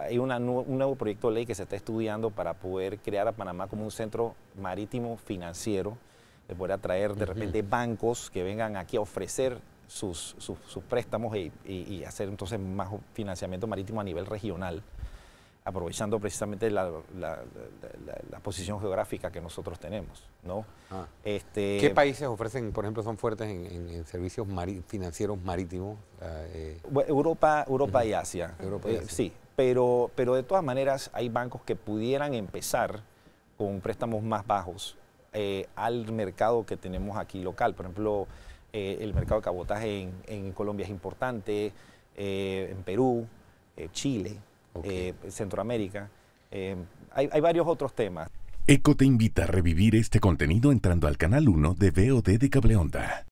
hay un nuevo proyecto de ley que se está estudiando para poder crear a Panamá como un centro marítimo financiero, de poder atraer de repente bancos que vengan aquí a ofrecer sus, préstamos y, hacer entonces más financiamiento marítimo a nivel regional, aprovechando precisamente la, posición geográfica que nosotros tenemos. Ah. Este ¿Qué países ofrecen, por ejemplo, son fuertes en, servicios financieros marítimos? Ah, eh. Europa, Europa y Asia. Eh, sí, pero, de todas maneras hay bancos que pudieran empezar con préstamos más bajos eh, al mercado que tenemos aquí local. Por ejemplo, eh, el mercado de cabotaje en, Colombia es importante, eh, en Perú, Chile, Centroamérica. Hay, hay varios otros temas. ECO te invita a revivir este contenido entrando al canal 1 de VOD de Cableonda.